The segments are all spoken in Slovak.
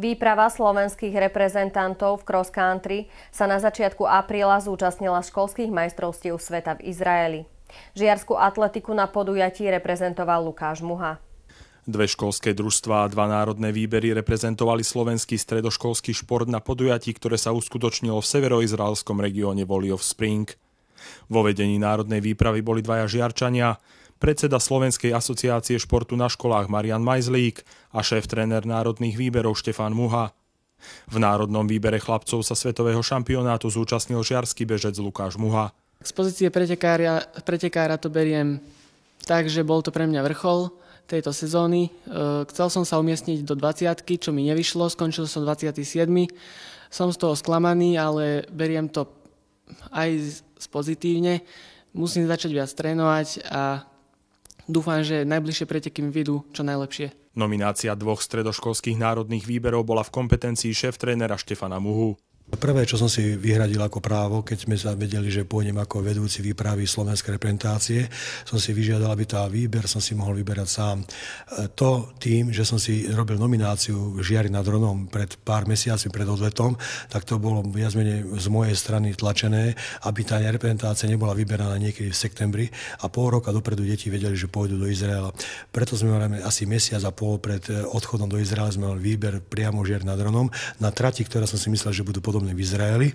Výprava slovenských reprezentantov v cross country sa na začiatku apríla zúčastnila školských majstrovstiev sveta v Izraeli. Žiarskú atletiku na podujatí reprezentoval Lukáš Muha. Dve školské družstva a dva národné výbery reprezentovali slovenský stredoškolský šport na podujatí, ktoré sa uskutočnilo v severoizraelskom regióne Voliov Spring. Vo vedení národnej výpravy boli dvaja žiarčania, predseda Slovenskej asociácie športu na školách Marian Majzlík a šéf-tréner národných výberov Štefan Muha. V národnom výbere chlapcov sa svetového šampionátu zúčastnil žiarský bežec Lukáš Muha. Z pozície pretekára, pretekára to beriem tak, že bol to pre mňa vrchol tejto sezóny. E, chcel som sa umiestniť do 20 čo mi nevyšlo, skončil som 27 Som z toho sklamaný, ale beriem to aj pozitívne. Musím začať viac trénovať a Dúfam, že najbližšie preteky mi vyjdú čo najlepšie. Nominácia dvoch stredoškolských národných výberov bola v kompetencii šéf trénera Štefana Muhu. Prvé, čo som si vyhradil ako právo, keď sme sa vedeli, že pôjdem ako vedúci výpravy slovenskej reprezentácie, som si vyžiadal, aby tá výber som si mohol vyberať sám. E, to tým, že som si robil nomináciu Žiari nad dronom pred pár mesiacmi pred odvetom, tak to bolo viac menej z mojej strany tlačené, aby tá reprezentácia nebola vyberaná niekedy v septembri a pol roka dopredu deti vedeli, že pôjdu do Izraela. Preto sme mali asi mesiac a pol pred e, odchodom do Izraela sme mali výber priamo Žiari nad dronom. na trati, ktorá som si myslel, že budú podobné podobne v Izraeli,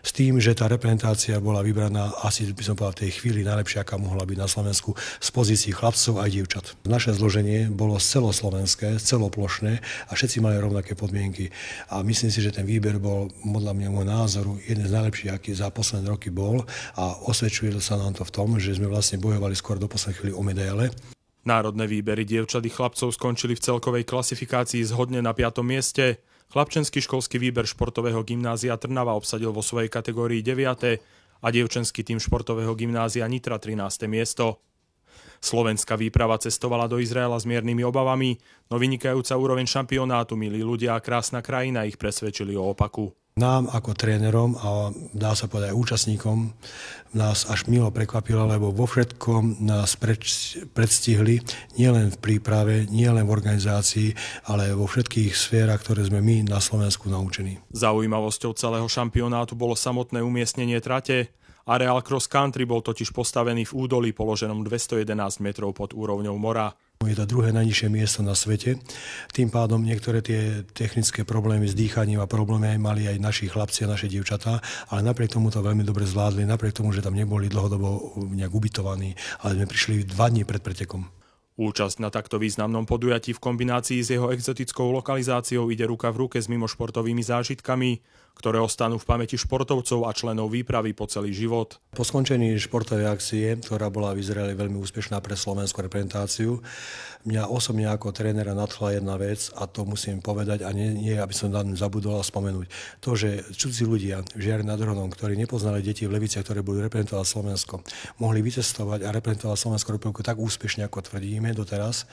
s tým, že tá reprezentácia bola vybraná asi by som povedal v tej chvíli najlepšia, aká mohla byť na Slovensku z pozícií chlapcov aj dievčat. Naše zloženie bolo celoslovenské, celoplošné a všetci mali rovnaké podmienky. A myslím si, že ten výber bol, podľa mňa môjho názoru, jeden z najlepších, aký za posledné roky bol a osvedčuje sa nám to v tom, že sme vlastne bojovali skôr do poslednej chvíli o medaile. Národné výbery dievčat chlapcov skončili v celkovej klasifikácii zhodne na 5. mieste. Chlapčenský školský výber športového gymnázia Trnava obsadil vo svojej kategórii 9. a dievčenský tým športového gymnázia Nitra 13. miesto. Slovenská výprava cestovala do Izraela s miernymi obavami, no vynikajúca úroveň šampionátu, milí ľudia a krásna krajina ich presvedčili o opaku. Nám ako trénerom a dá sa povedať aj účastníkom nás až milo prekvapilo, lebo vo všetkom nás predstihli nielen v príprave, nielen v organizácii, ale vo všetkých sférach, ktoré sme my na Slovensku naučení. Zaujímavosťou celého šampionátu bolo samotné umiestnenie trate. Areál cross country bol totiž postavený v údolí položenom 211 metrov pod úrovňou mora. Je to druhé najnižšie miesto na svete. Tým pádom niektoré tie technické problémy s dýchaním a problémy aj mali aj naši chlapci a naše dievčatá, ale napriek tomu to veľmi dobre zvládli, napriek tomu, že tam neboli dlhodobo nejak ubytovaní, ale sme prišli dva dní pred pretekom. Účasť na takto významnom podujatí v kombinácii s jeho exotickou lokalizáciou ide ruka v ruke s mimošportovými zážitkami ktoré ostanú v pamäti športovcov a členov výpravy po celý život. Po skončení športovej akcie, ktorá bola v Izraeli veľmi úspešná pre slovenskú reprezentáciu, mňa osobne ako trénera nadchla jedna vec a to musím povedať a nie, nie aby som tam zabudol a spomenúť. To, že cudzí ľudia v Žiari nad Hronom, ktorí nepoznali deti v Levice, ktoré budú reprezentovať Slovensko, mohli vycestovať a reprezentovať Slovensko republiku tak úspešne, ako tvrdíme doteraz,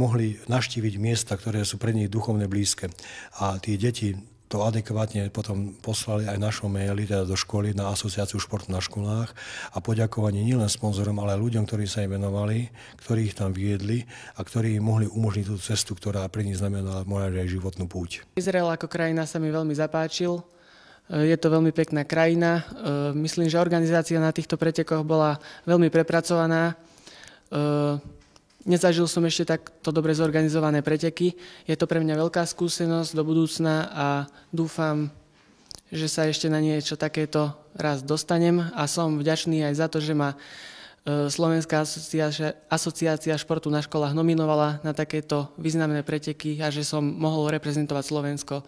mohli naštíviť miesta, ktoré sú pre nich duchovne blízke. A tie deti to adekvátne potom poslali aj našom maili teda do školy na asociáciu športu na školách a poďakovanie nielen sponzorom, ale aj ľuďom, ktorí sa im venovali, ktorí ich tam viedli a ktorí im mohli umožniť tú cestu, ktorá pre nich znamenala možno aj životnú púť. Izrael ako krajina sa mi veľmi zapáčil. E, je to veľmi pekná krajina. E, myslím, že organizácia na týchto pretekoch bola veľmi prepracovaná. E, Nezažil som ešte takto dobre zorganizované preteky. Je to pre mňa veľká skúsenosť do budúcna a dúfam, že sa ešte na niečo takéto raz dostanem a som vďačný aj za to, že ma e, Slovenská asociácia, asociácia športu na školách nominovala na takéto významné preteky a že som mohol reprezentovať Slovensko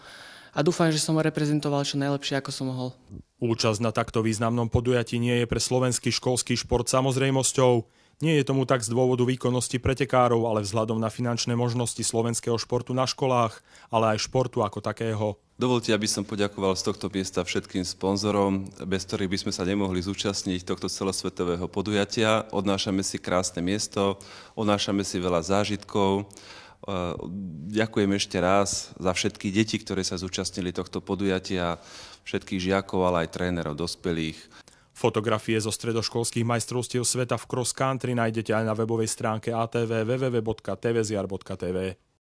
a dúfam, že som ho reprezentoval čo najlepšie, ako som mohol. Účasť na takto významnom podujatí nie je pre slovenský školský šport samozrejmosťou. Nie je tomu tak z dôvodu výkonnosti pretekárov, ale vzhľadom na finančné možnosti slovenského športu na školách, ale aj športu ako takého. Dovolte, aby som poďakoval z tohto miesta všetkým sponzorom, bez ktorých by sme sa nemohli zúčastniť tohto celosvetového podujatia. Odnášame si krásne miesto, odnášame si veľa zážitkov. E, ďakujem ešte raz za všetky deti, ktoré sa zúčastnili tohto podujatia, všetkých žiakov, ale aj trénerov, dospelých. Fotografie zo stredoškolských majstrovstiev sveta v cross country nájdete aj na webovej stránke atv www.tvziar.tv.